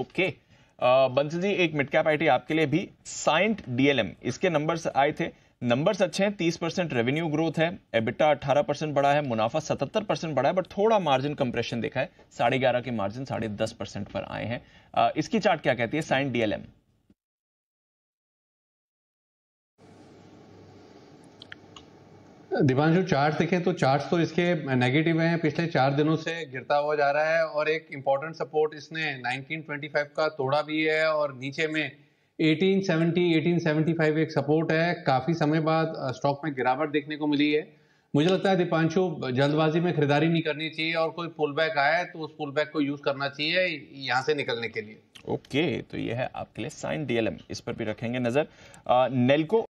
okay बंस जी एक mid cap आई आपके लिए भी साइंट डीएलएम इसके नंबर्स आए थे नंबर्स अच्छे हैं तीस परसेंट रेवेन्यू ग्रोथ है एबिटा अठारह परसेंट बढ़ा है मुनाफा सतहत्तर परसेंट बढ़ा है बट थोड़ा मार्जिन कंप्रेशन देखा है साढ़े ग्यारह के मार्जिन साढ़े दस परसेंट पर आए हैं इसकी चार्ट क्या कहती है साइंट डीएलएम दीपांशु चार्ट देखें तो चार्ट तो इसके नेगेटिव हैं पिछले चार दिनों से गिरता हुआ जा रहा है और एक इम्पोर्टेंट सपोर्ट इसने 1925 का तोड़ा भी है और नीचे में 1870 1875 एक सपोर्ट है काफ़ी समय बाद स्टॉक में गिरावट देखने को मिली है मुझे लगता है दीपांशु जल्दबाजी में खरीदारी नहीं करनी चाहिए और कोई पुल बैक है तो उस पुल बैक को यूज़ करना चाहिए यहाँ से निकलने के लिए ओके okay, तो ये है आपके लिए साइन डीएलएम इस पर भी रखेंगे नज़र नेल्को